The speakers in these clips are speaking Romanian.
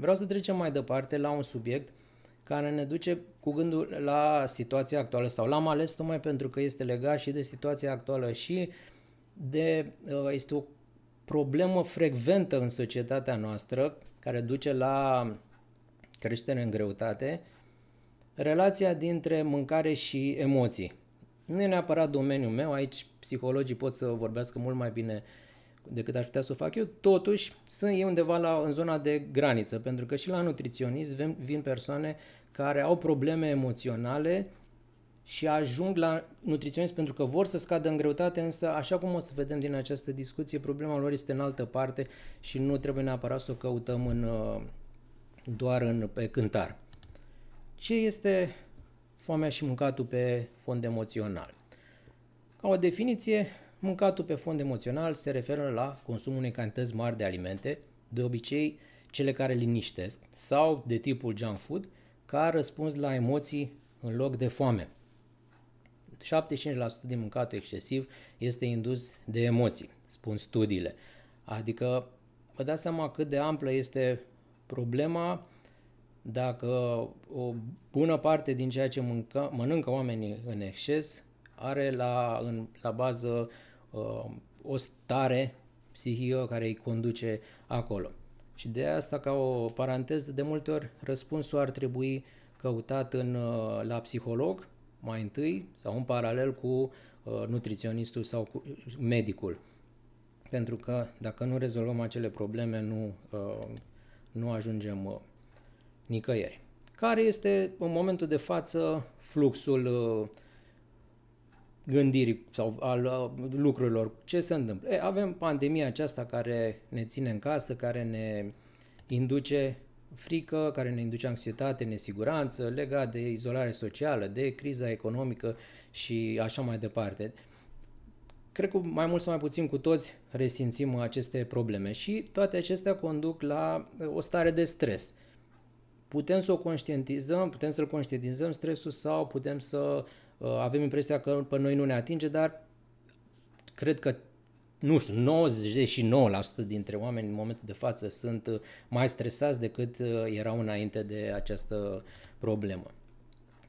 Vreau să trecem mai departe la un subiect care ne duce cu gândul la situația actuală sau l-am ales tocmai pentru că este legat și de situația actuală și de, uh, este o problemă frecventă în societatea noastră care duce la creștere în greutate, relația dintre mâncare și emoții. Nu e neapărat domeniul meu, aici psihologii pot să vorbească mult mai bine uh, decât aș putea să o fac eu, totuși sunt eu undeva la, în zona de graniță, pentru că și la nutriționist vin, vin persoane care au probleme emoționale și ajung la nutriționist pentru că vor să scadă în greutate, însă așa cum o să vedem din această discuție, problema lor este în altă parte și nu trebuie neapărat să o căutăm în, uh, doar în, pe cântar. Ce este foamea și mâncatul pe fond emoțional? Ca o definiție, Mâncatul pe fond emoțional se referă la consumul unei cantități mari de alimente, de obicei cele care liniștesc, sau de tipul junk food, ca răspuns la emoții în loc de foame. 75% din mâncatul excesiv este indus de emoții, spun studiile. Adică vă dați seama cât de amplă este problema dacă o bună parte din ceea ce mânca, mănâncă oamenii în exces are la, în, la bază Uh, o stare psihică care îi conduce acolo. Și de asta, ca o paranteză, de multe ori răspunsul ar trebui căutat în, uh, la psiholog mai întâi sau în paralel cu uh, nutriționistul sau cu medicul. Pentru că dacă nu rezolvăm acele probleme, nu, nu ajungem nicăieri. Care este în momentul de față fluxul gândirii sau al lucrurilor. Ce se întâmplă? E, avem pandemia aceasta care ne ține în casă, care ne induce frică, care ne induce anxietate, nesiguranță legat de izolare socială, de criza economică și așa mai departe. Cred că mai mult sau mai puțin cu toți resimțim aceste probleme și toate acestea conduc la o stare de stres. Putem să o conștientizăm, putem să-l conștientizăm stresul sau putem să Uh, avem impresia că pe noi nu ne atinge, dar cred că nu știu, 99% dintre oameni în momentul de față sunt uh, mai stresați decât uh, erau înainte de această problemă.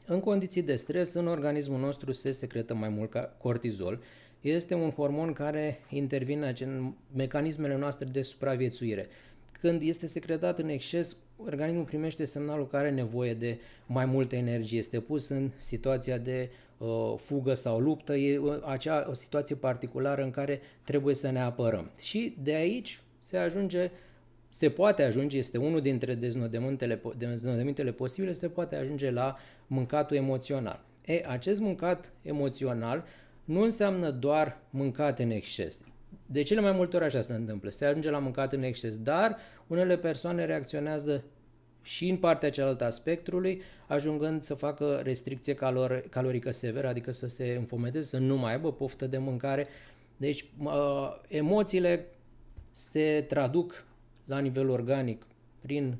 În condiții de stres, în organismul nostru se secretă mai mult ca cortizol. Este un hormon care intervine în mecanismele noastre de supraviețuire. Când este secretat în exces, organismul primește semnalul că are nevoie de mai multă energie, este pus în situația de uh, fugă sau luptă, e uh, acea o situație particulară în care trebuie să ne apărăm. Și de aici se ajunge, se poate ajunge, este unul dintre deznodământele, deznodământele posibile, se poate ajunge la mâncatul emoțional. E, acest mâncat emoțional nu înseamnă doar mâncat în exces. De cele mai multe ori așa se întâmplă, se ajunge la mâncat în exces, dar unele persoane reacționează și în partea cealaltă a spectrului, ajungând să facă restricție calor- calorică severă, adică să se înfometeze, să nu mai aibă poftă de mâncare. Deci emoțiile se traduc la nivel organic prin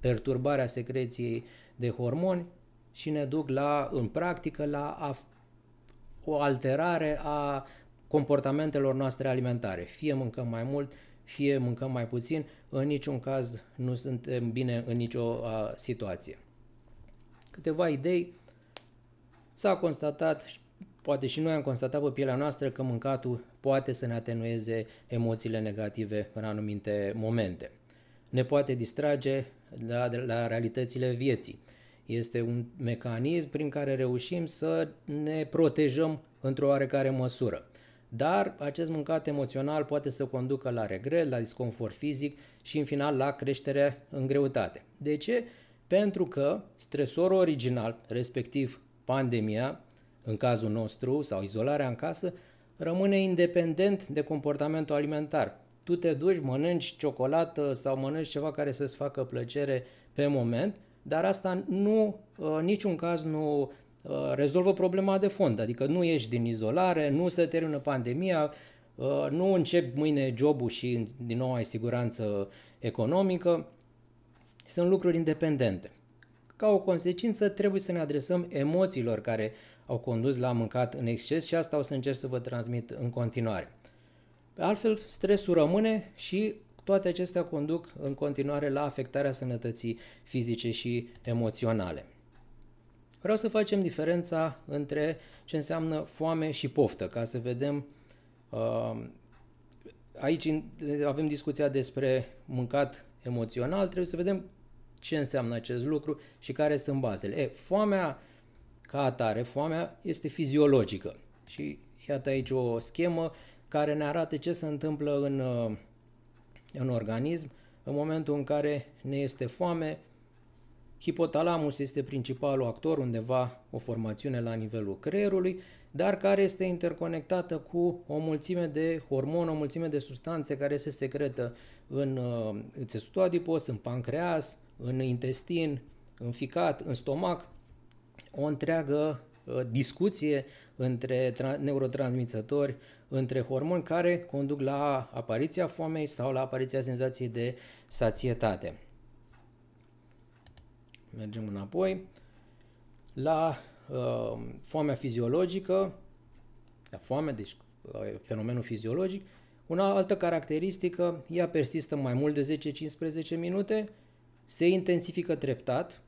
perturbarea secreției de hormoni și ne duc la, în practică la a, o alterare a comportamentelor noastre alimentare. Fie mâncăm mai mult, fie mâncăm mai puțin, în niciun caz nu suntem bine în nicio a, situație. Câteva idei. S-a constatat, poate și noi am constatat pe pielea noastră, că mâncatul poate să ne atenueze emoțiile negative în anumite momente. Ne poate distrage la, la realitățile vieții. Este un mecanism prin care reușim să ne protejăm într-o oarecare măsură dar acest mâncat emoțional poate să conducă la regret, la disconfort fizic și în final la creștere în greutate. De ce? Pentru că stresorul original, respectiv pandemia, în cazul nostru, sau izolarea în casă, rămâne independent de comportamentul alimentar. Tu te duci, mănânci ciocolată sau mănânci ceva care să-ți facă plăcere pe moment, dar asta nu, în uh, niciun caz nu Uh, rezolvă problema de fond, adică nu ieși din izolare, nu se termină pandemia, uh, nu încep mâine jobul și din nou ai siguranță economică, sunt lucruri independente. Ca o consecință, trebuie să ne adresăm emoțiilor care au condus la mâncat în exces și asta o să încerc să vă transmit în continuare. Altfel, stresul rămâne și toate acestea conduc în continuare la afectarea sănătății fizice și emoționale. Vreau să facem diferența între ce înseamnă foame și poftă, ca să vedem. Uh, aici avem discuția despre mâncat emoțional, trebuie să vedem ce înseamnă acest lucru și care sunt bazele. E, foamea ca atare, foamea este fiziologică și iată aici o schemă care ne arată ce se întâmplă în, uh, în organism în momentul în care ne este foame, Hipotalamus este principalul actor, undeva o formațiune la nivelul creierului, dar care este interconectată cu o mulțime de hormoni, o mulțime de substanțe care se secretă în uh, țesutul adipos, în pancreas, în intestin, în ficat, în stomac. O întreagă uh, discuție între neurotransmițători, între hormoni care conduc la apariția foamei sau la apariția senzației de sațietate mergem înapoi, la uh, foamea fiziologică, la foame, deci uh, fenomenul fiziologic, una altă caracteristică, ea persistă mai mult de 10-15 minute, se intensifică treptat,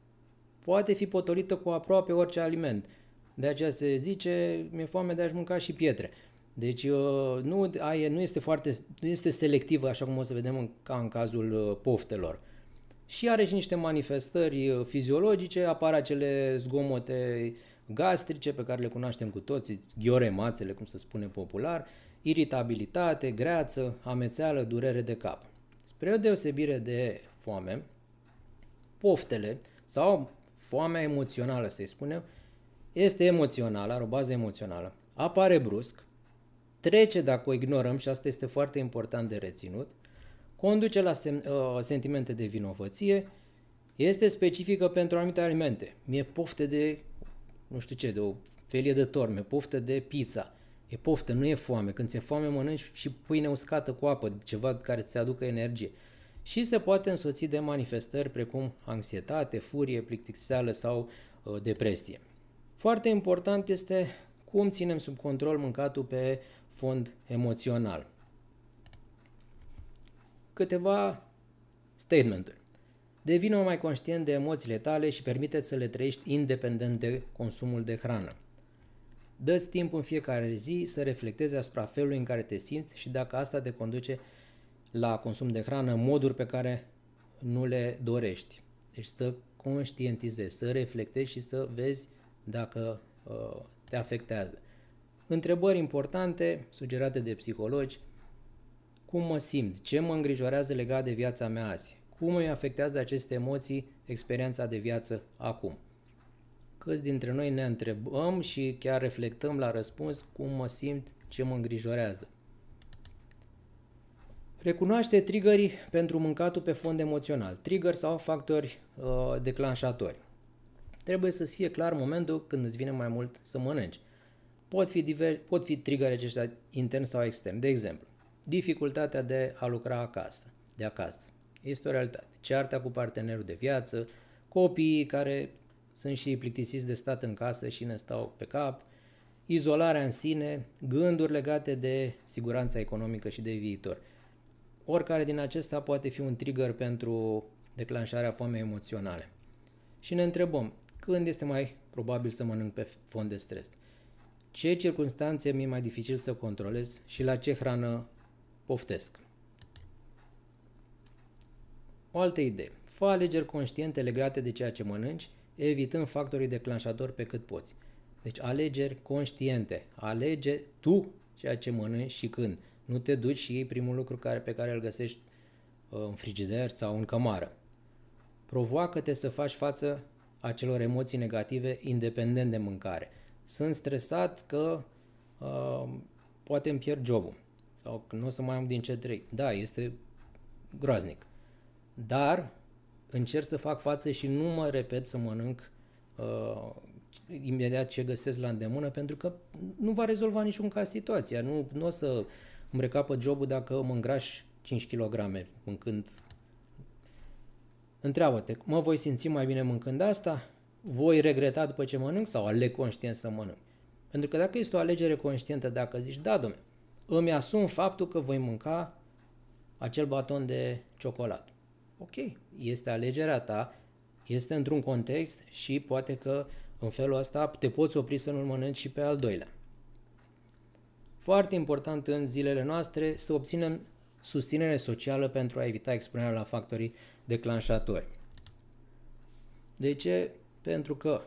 poate fi potolită cu aproape orice aliment. De aceea se zice, mi-e foame de a-și mânca și pietre. Deci uh, nu, aia, nu, este foarte, nu este selectivă, așa cum o să vedem în, ca în cazul uh, poftelor și are și niște manifestări uh, fiziologice, apar acele zgomote gastrice pe care le cunoaștem cu toții, ghioremațele, cum se spune popular, iritabilitate, greață, amețeală, durere de cap. Spre o deosebire de foame, poftele sau foamea emoțională, să-i spunem, este emoțională, are o bază emoțională, apare brusc, trece dacă o ignorăm și asta este foarte important de reținut, conduce la sem- uh, sentimente de vinovăție, este specifică pentru anumite alimente. Mi-e poftă de, nu știu ce, de o felie de tort, mi-e poftă de pizza. E poftă, nu e foame. Când ți-e foame, mănânci și pâine uscată cu apă, ceva care ți aducă energie. Și se poate însoți de manifestări precum anxietate, furie, plictiseală sau uh, depresie. Foarte important este cum ținem sub control mâncatul pe fond emoțional câteva statementuri. Devină mai conștient de emoțiile tale și permite să le trăiești independent de consumul de hrană. Dă-ți timp în fiecare zi să reflectezi asupra felului în care te simți și dacă asta te conduce la consum de hrană în moduri pe care nu le dorești. Deci să conștientizezi, să reflectezi și să vezi dacă uh, te afectează. Întrebări importante sugerate de psihologi, cum mă simt, ce mă îngrijorează legat de viața mea azi, cum îmi afectează aceste emoții experiența de viață acum. Câți dintre noi ne întrebăm și chiar reflectăm la răspuns cum mă simt, ce mă îngrijorează. Recunoaște triggerii pentru mâncatul pe fond emoțional, trigger sau factori uh, declanșatori. Trebuie să-ți fie clar momentul când îți vine mai mult să mănânci. Pot fi, diver- pot fi trigger aceștia intern sau extern. De exemplu, dificultatea de a lucra acasă, de acasă. Este o realitate. Cearta cu partenerul de viață, copiii care sunt și plictisiți de stat în casă și ne stau pe cap, izolarea în sine, gânduri legate de siguranța economică și de viitor. Oricare din acesta poate fi un trigger pentru declanșarea foamei emoționale. Și ne întrebăm, când este mai probabil să mănânc pe fond de stres? Ce circunstanțe mi-e mai dificil să controlez și la ce hrană Poftesc. O altă idee. Fă alegeri conștiente legate de ceea ce mănânci, evitând factorii declanșatori pe cât poți. Deci alegeri conștiente. Alege tu ceea ce mănânci și când. Nu te duci și iei primul lucru care, pe care îl găsești uh, în frigider sau în cămară. Provoacă-te să faci față acelor emoții negative independent de mâncare. Sunt stresat că uh, poate îmi pierd jobul sau că nu o să mai am din ce trei. Da, este groaznic. Dar încerc să fac față și nu mă repet să mănânc uh, imediat ce găsesc la îndemână, pentru că nu va rezolva niciun caz situația. Nu, nu o să îmi recapă jobul dacă mă îngraș 5 kg mâncând. Întreabă-te, mă voi simți mai bine mâncând asta? Voi regreta după ce mănânc sau aleg conștient să mănânc? Pentru că dacă este o alegere conștientă, dacă zici, da, domnule, îmi asum faptul că voi mânca acel baton de ciocolată. Ok, este alegerea ta, este într-un context și poate că în felul ăsta te poți opri să nu-l mănânci și pe al doilea. Foarte important în zilele noastre să obținem susținere socială pentru a evita expunerea la factorii declanșatori. De ce? Pentru că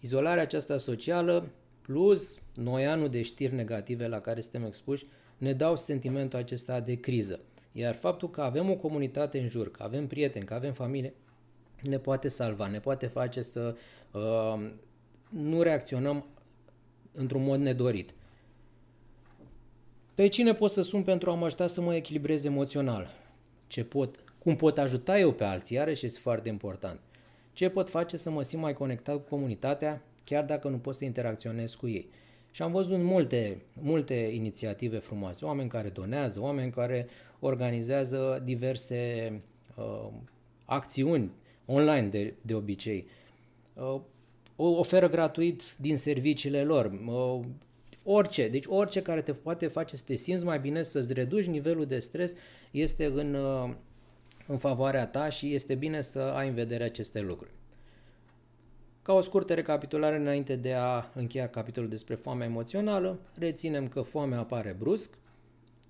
izolarea aceasta socială plus noi anul de știri negative la care suntem expuși ne dau sentimentul acesta de criză. Iar faptul că avem o comunitate în jur, că avem prieteni, că avem familie, ne poate salva, ne poate face să uh, nu reacționăm într-un mod nedorit. Pe cine pot să sun pentru a mă ajuta să mă echilibrez emoțional? Ce pot, cum pot ajuta eu pe alții? Iarăși este foarte important. Ce pot face să mă simt mai conectat cu comunitatea chiar dacă nu poți să interacționezi cu ei. Și am văzut multe, multe inițiative frumoase, oameni care donează, oameni care organizează diverse uh, acțiuni online de, de obicei. Uh, oferă gratuit din serviciile lor, uh, orice, deci orice care te poate face să te simți mai bine, să-ți reduci nivelul de stres, este în, uh, în favoarea ta și este bine să ai în vedere aceste lucruri. Ca o scurtă recapitulare înainte de a încheia capitolul despre foamea emoțională, reținem că foamea apare brusc,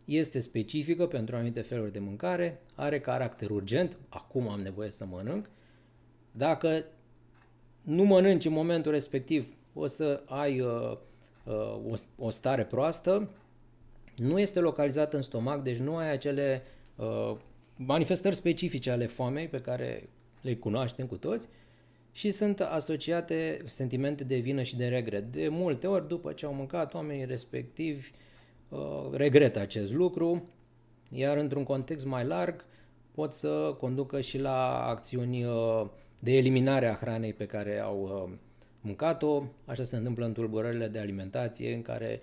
este specifică pentru anumite feluri de mâncare, are caracter urgent, acum am nevoie să mănânc. Dacă nu mănânci în momentul respectiv, o să ai uh, uh, o, o stare proastă, nu este localizată în stomac, deci nu ai acele uh, manifestări specifice ale foamei pe care le cunoaștem cu toți, uh, și sunt asociate sentimente de vină și de regret. De multe ori, după ce au mâncat, oamenii respectivi uh, regretă acest lucru, iar într-un context mai larg pot să conducă și la acțiuni uh, de eliminare a hranei pe care au uh, mâncat-o. Așa se întâmplă în tulburările de alimentație, în care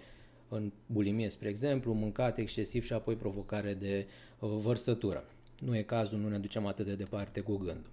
în bulimie, spre exemplu, mâncat excesiv și apoi provocare de uh, vărsătură. Nu e cazul, nu ne ducem atât de departe cu gândul.